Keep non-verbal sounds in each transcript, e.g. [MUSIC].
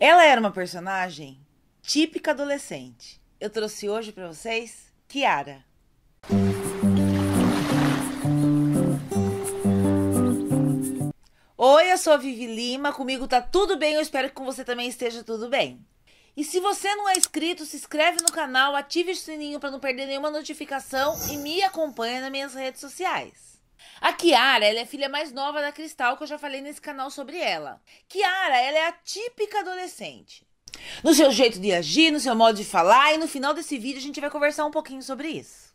Ela era uma personagem típica adolescente. Eu trouxe hoje para vocês Kiara. Oi, eu sou a Vivi Lima, comigo tá tudo bem, eu espero que com você também esteja tudo bem. E se você não é inscrito, se inscreve no canal, ative o sininho para não perder nenhuma notificação e me acompanha nas minhas redes sociais. A Kiara, ela é filha mais nova da Cristal, que eu já falei nesse canal sobre ela. Kiara, ela é a típica adolescente. No seu jeito de agir, no seu modo de falar, e no final desse vídeo a gente vai conversar um pouquinho sobre isso.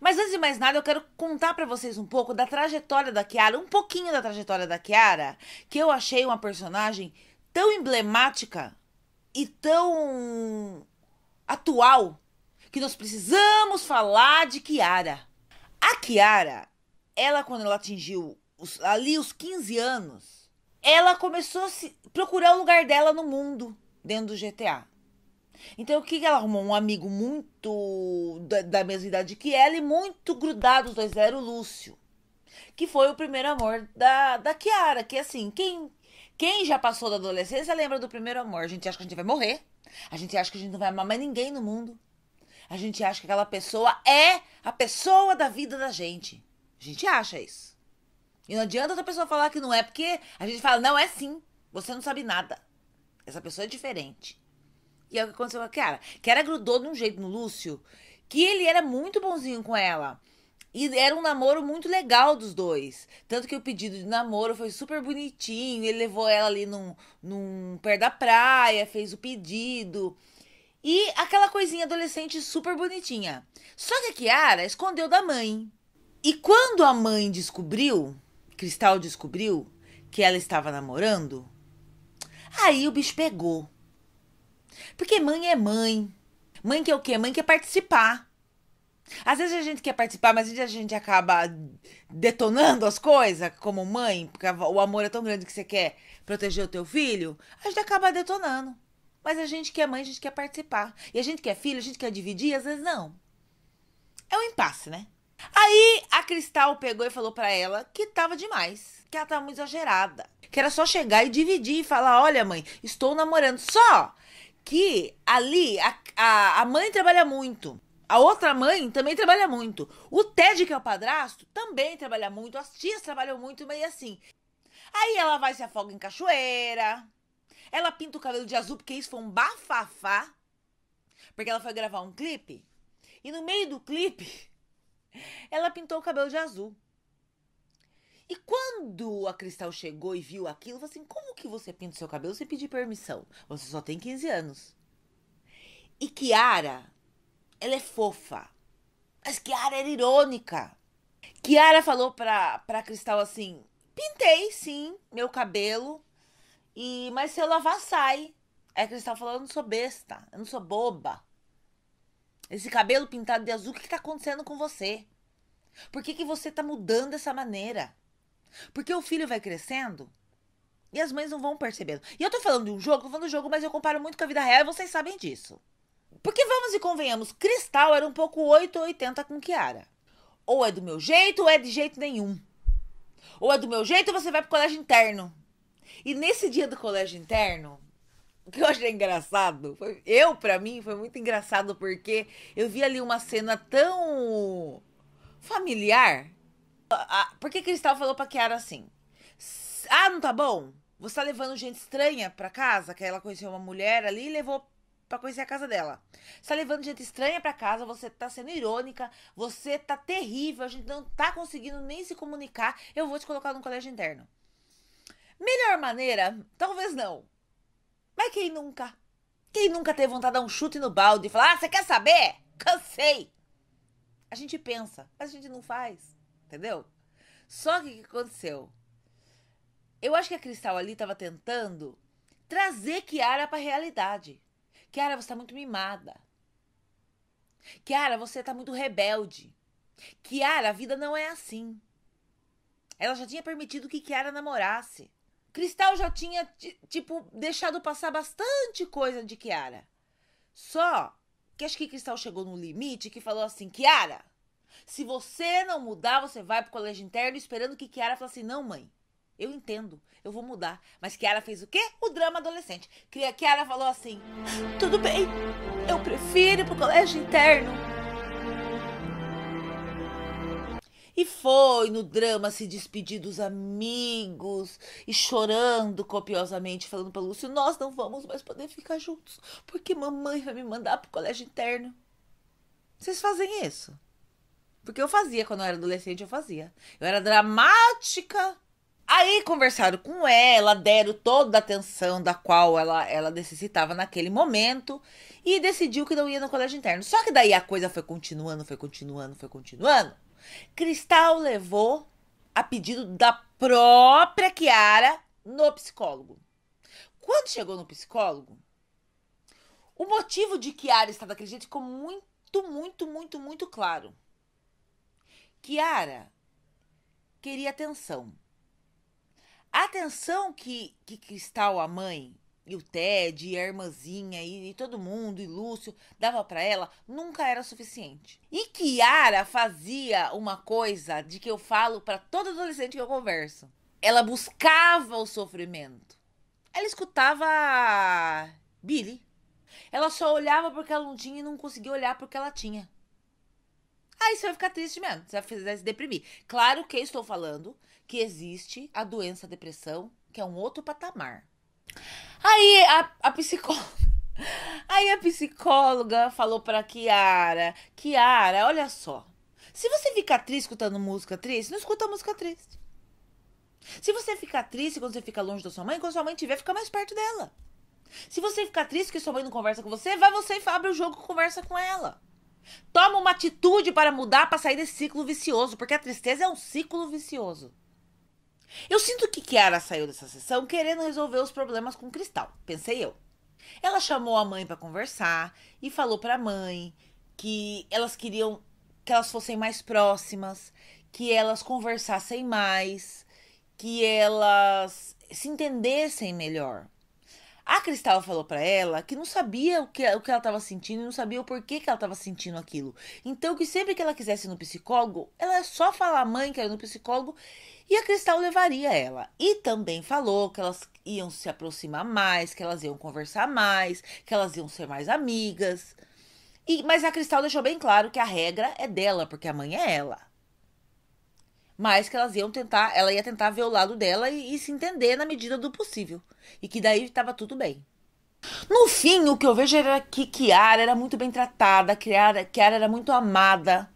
Mas antes de mais nada, eu quero contar para vocês um pouco da trajetória da Kiara, um pouquinho da trajetória da Kiara, que eu achei uma personagem tão emblemática e tão atual que nós precisamos falar de Kiara. A Kiara, ela, quando ela atingiu os, ali os 15 anos, ela começou a se, procurar o lugar dela no mundo, dentro do GTA. Então, o que ela arrumou? Um amigo muito da, da mesma idade que ela e muito grudado, os dois o Lúcio, que foi o primeiro amor da, da Kiara. Que assim, quem, quem já passou da adolescência lembra do primeiro amor. A gente acha que a gente vai morrer, a gente acha que a gente não vai amar mais ninguém no mundo, a gente acha que aquela pessoa é a pessoa da vida da gente. A gente acha isso. E não adianta outra pessoa falar que não é, porque a gente fala, não é sim. Você não sabe nada. Essa pessoa é diferente. E é o que aconteceu com a Kiara. Kiara grudou de um jeito no Lúcio que ele era muito bonzinho com ela. E era um namoro muito legal dos dois. Tanto que o pedido de namoro foi super bonitinho. Ele levou ela ali num, num pé da praia, fez o pedido. E aquela coisinha adolescente super bonitinha. Só que a Kiara escondeu da mãe. E quando a mãe descobriu, Cristal descobriu que ela estava namorando, aí o bicho pegou. Porque mãe é mãe. Mãe quer o quê? Mãe quer participar. Às vezes a gente quer participar, mas a gente acaba detonando as coisas como mãe, porque o amor é tão grande que você quer proteger o teu filho, a gente acaba detonando. Mas a gente que é mãe, a gente quer participar. E a gente que é filho, a gente quer dividir, às vezes não. É um impasse, né? Aí a Cristal pegou e falou para ela que tava demais, que ela tava muito exagerada, que era só chegar e dividir e falar: "Olha, mãe, estou namorando". Só que ali a, a, a mãe trabalha muito. A outra mãe também trabalha muito. O Ted, que é o padrasto, também trabalha muito. As tias trabalham muito, mas é assim. Aí ela vai se afoga em cachoeira. Ela pinta o cabelo de azul, porque isso foi um bafafá. Porque ela foi gravar um clipe. E no meio do clipe, ela pintou o cabelo de azul. E quando a Cristal chegou e viu aquilo, falou assim: como que você pinta o seu cabelo sem pedir permissão? Você só tem 15 anos. E Kiara, ela é fofa. Mas Kiara era irônica. Kiara falou pra, pra Cristal assim: pintei sim meu cabelo, e mas se eu lavar, sai. Aí a Cristal falou: eu não sou besta, eu não sou boba. Esse cabelo pintado de azul, o que está acontecendo com você? Por que, que você está mudando dessa maneira? Porque o filho vai crescendo e as mães não vão percebendo. E eu estou falando de um jogo, estou falando de um jogo, mas eu comparo muito com a vida real e vocês sabem disso. Porque vamos e convenhamos, Cristal era um pouco 8 ou 80 com Kiara. Ou é do meu jeito ou é de jeito nenhum. Ou é do meu jeito ou você vai para o colégio interno. E nesse dia do colégio interno, o que eu achei engraçado, foi, eu para mim foi muito engraçado porque eu vi ali uma cena tão familiar. Por que Cristal falou pra Kiara assim? Ah, não tá bom? Você tá levando gente estranha pra casa, que ela conheceu uma mulher ali e levou para conhecer a casa dela. Você tá levando gente estranha para casa, você tá sendo irônica, você tá terrível, a gente não tá conseguindo nem se comunicar. Eu vou te colocar num colégio interno. Melhor maneira, talvez não. Mas quem nunca? Quem nunca teve vontade de dar um chute no balde e falar: Ah, você quer saber? Cansei! A gente pensa, mas a gente não faz, entendeu? Só que o que aconteceu? Eu acho que a Cristal ali estava tentando trazer Kiara para a realidade. Kiara, você está muito mimada. Kiara, você está muito rebelde. Kiara, a vida não é assim. Ela já tinha permitido que Kiara namorasse. Cristal já tinha, tipo, deixado passar bastante coisa de Kiara. Só que acho que Cristal chegou no limite que falou assim: Kiara, se você não mudar, você vai pro colégio interno esperando que Kiara fale assim: não, mãe. Eu entendo, eu vou mudar. Mas Kiara fez o quê? O drama adolescente. Kiara falou assim: tudo bem, eu prefiro ir pro colégio interno. E foi no drama se despedir dos amigos e chorando copiosamente, falando para Lúcio: Nós não vamos mais poder ficar juntos, porque mamãe vai me mandar pro colégio interno. Vocês fazem isso? Porque eu fazia quando eu era adolescente, eu fazia. Eu era dramática. Aí conversaram com ela, deram toda a atenção da qual ela, ela necessitava naquele momento e decidiu que não ia no colégio interno. Só que daí a coisa foi continuando, foi continuando, foi continuando. Cristal levou, a pedido da própria Kiara, no psicólogo. Quando chegou no psicólogo, o motivo de Kiara estar daquele jeito ficou muito, muito, muito, muito claro. Kiara queria atenção. A atenção que, que Cristal, a mãe, e o Ted, e a irmãzinha, e, e todo mundo, e Lúcio, dava para ela, nunca era suficiente. E Kiara fazia uma coisa de que eu falo para todo adolescente que eu converso. Ela buscava o sofrimento. Ela escutava Billy. Ela só olhava porque ela não tinha e não conseguia olhar porque ela tinha. Aí você vai ficar triste mesmo, você vai se deprimir. Claro que estou falando que existe a doença depressão, que é um outro patamar. Aí a, a psicóloga. [LAUGHS] Aí a psicóloga falou pra Kiara: Kiara, olha só. Se você ficar triste escutando música triste, não escuta música triste. Se você ficar triste quando você fica longe da sua mãe, quando sua mãe tiver, fica mais perto dela. Se você ficar triste que sua mãe não conversa com você, vai você e abre o jogo e conversa com ela. Toma uma atitude para mudar, para sair desse ciclo vicioso, porque a tristeza é um ciclo vicioso. Eu sinto que Kiara saiu dessa sessão querendo resolver os problemas com Cristal, pensei eu. Ela chamou a mãe para conversar e falou para a mãe que elas queriam que elas fossem mais próximas, que elas conversassem mais, que elas se entendessem melhor. A Cristal falou para ela que não sabia o que, o que ela estava sentindo e não sabia o porquê que ela estava sentindo aquilo. Então, que sempre que ela quisesse ir no psicólogo, ela é só falar à mãe que era no psicólogo e a Cristal levaria ela. E também falou que elas iam se aproximar mais, que elas iam conversar mais, que elas iam ser mais amigas. E, mas a Cristal deixou bem claro que a regra é dela, porque a mãe é ela mas que elas iam tentar, ela ia tentar ver o lado dela e, e se entender na medida do possível. E que daí estava tudo bem. No fim, o que eu vejo era que Kiara era muito bem tratada, Kiara, Kiara era muito amada.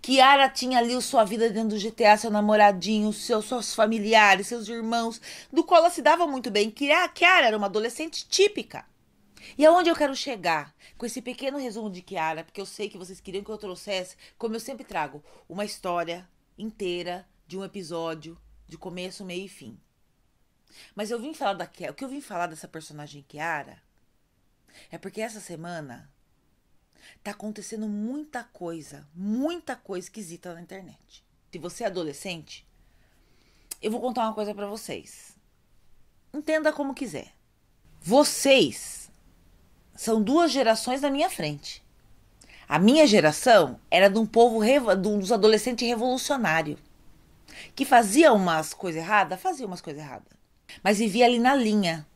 Kiara tinha ali sua vida dentro do GTA, seu namoradinho, seus, seus familiares, seus irmãos, do qual ela se dava muito bem. Kiara, Kiara era uma adolescente típica. E aonde eu quero chegar com esse pequeno resumo de Kiara, porque eu sei que vocês queriam que eu trouxesse, como eu sempre trago, uma história inteira de um episódio de começo, meio e fim. Mas eu vim falar da O que eu vim falar dessa personagem Kiara é porque essa semana tá acontecendo muita coisa, muita coisa esquisita na internet. Se você é adolescente, eu vou contar uma coisa para vocês. Entenda como quiser. Vocês são duas gerações na minha frente. A minha geração era de um povo, de um dos adolescentes revolucionários que fazia umas coisas erradas, fazia umas coisas erradas, mas vivia ali na linha,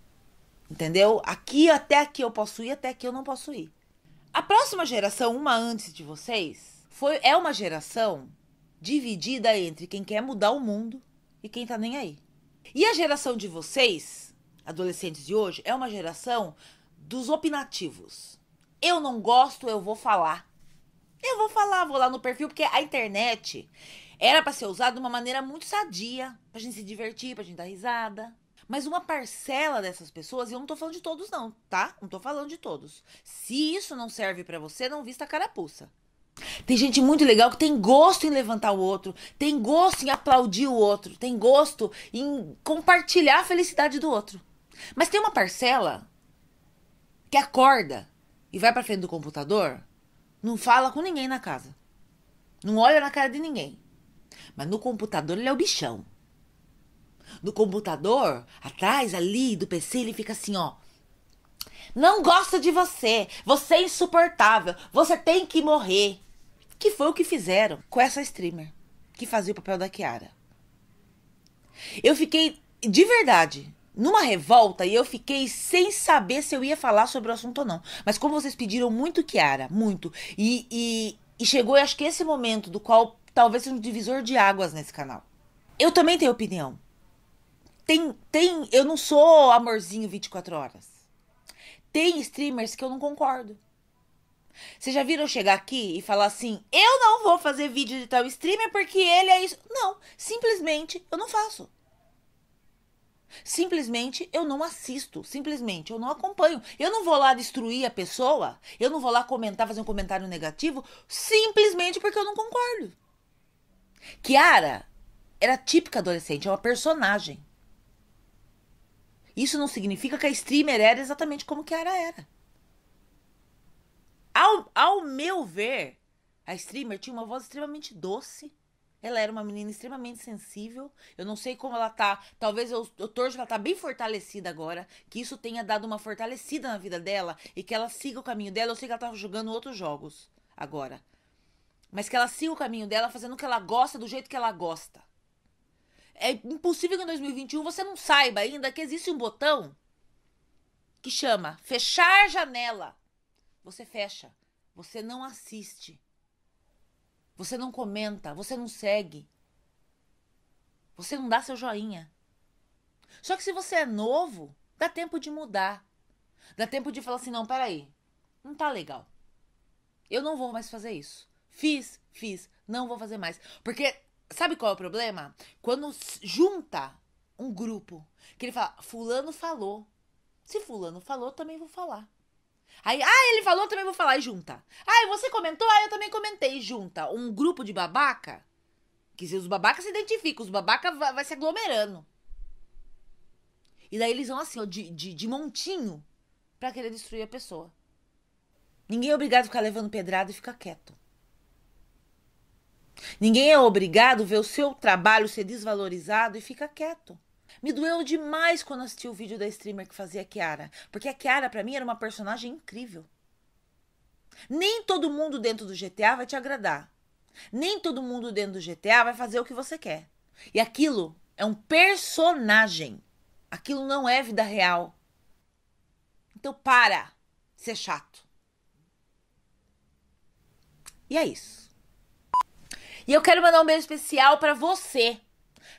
entendeu? Aqui até aqui eu posso ir, até aqui eu não posso ir. A próxima geração, uma antes de vocês, foi é uma geração dividida entre quem quer mudar o mundo e quem tá nem aí. E a geração de vocês, adolescentes de hoje, é uma geração dos opinativos eu não gosto, eu vou falar. Eu vou falar, vou lá no perfil, porque a internet era para ser usada de uma maneira muito sadia, pra gente se divertir, pra gente dar risada. Mas uma parcela dessas pessoas, e eu não tô falando de todos não, tá? Não tô falando de todos. Se isso não serve para você, não vista a carapuça. Tem gente muito legal que tem gosto em levantar o outro, tem gosto em aplaudir o outro, tem gosto em compartilhar a felicidade do outro. Mas tem uma parcela que acorda e vai para frente do computador, não fala com ninguém na casa. Não olha na cara de ninguém. Mas no computador ele é o bichão. No computador, atrás ali do PC, ele fica assim, ó. Não gosto de você. Você é insuportável. Você tem que morrer. Que foi o que fizeram com essa streamer que fazia o papel da Kiara. Eu fiquei de verdade numa revolta e eu fiquei sem saber se eu ia falar sobre o assunto ou não. Mas como vocês pediram muito, Kiara, muito. E, e, e chegou, acho que esse momento do qual talvez seja um divisor de águas nesse canal. Eu também tenho opinião. Tem, tem, eu não sou amorzinho 24 horas. Tem streamers que eu não concordo. Vocês já viram chegar aqui e falar assim: eu não vou fazer vídeo de tal streamer porque ele é isso. Não, simplesmente eu não faço. Simplesmente eu não assisto, simplesmente eu não acompanho. Eu não vou lá destruir a pessoa, eu não vou lá comentar, fazer um comentário negativo, simplesmente porque eu não concordo. Kiara era típica adolescente, é uma personagem. Isso não significa que a streamer era exatamente como Kiara era. Ao, ao meu ver, a streamer tinha uma voz extremamente doce, ela era uma menina extremamente sensível. Eu não sei como ela tá. Talvez eu, eu torço que ela tá bem fortalecida agora. Que isso tenha dado uma fortalecida na vida dela e que ela siga o caminho dela. Eu sei que ela tá jogando outros jogos agora. Mas que ela siga o caminho dela fazendo o que ela gosta do jeito que ela gosta. É impossível que em 2021 você não saiba ainda que existe um botão que chama fechar janela. Você fecha. Você não assiste. Você não comenta, você não segue. Você não dá seu joinha. Só que se você é novo, dá tempo de mudar. Dá tempo de falar assim: não, peraí, não tá legal. Eu não vou mais fazer isso. Fiz, fiz, não vou fazer mais. Porque sabe qual é o problema? Quando junta um grupo que ele fala: Fulano falou. Se Fulano falou, também vou falar. Aí, ah, ele falou, também vou falar e junta. Ah, você comentou, Aí ah, eu também comentei, junta. Um grupo de babaca, que os babacas se identificam, os babacas vai, vai se aglomerando. E daí eles vão assim, ó, de, de, de montinho, para querer destruir a pessoa. Ninguém é obrigado a ficar levando pedrada e ficar quieto. Ninguém é obrigado a ver o seu trabalho ser desvalorizado e ficar quieto. Me doeu demais quando assisti o vídeo da streamer que fazia a Kiara, porque a Kiara para mim era uma personagem incrível. Nem todo mundo dentro do GTA vai te agradar. Nem todo mundo dentro do GTA vai fazer o que você quer. E aquilo é um personagem. Aquilo não é vida real. Então para ser chato. E é isso. E eu quero mandar um beijo especial para você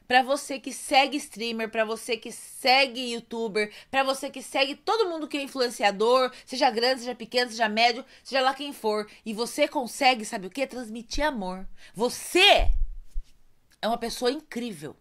para você que segue streamer, para você que segue youtuber, para você que segue todo mundo que é influenciador, seja grande, seja pequeno, seja médio, seja lá quem for, e você consegue, sabe o que? Transmitir amor. Você é uma pessoa incrível.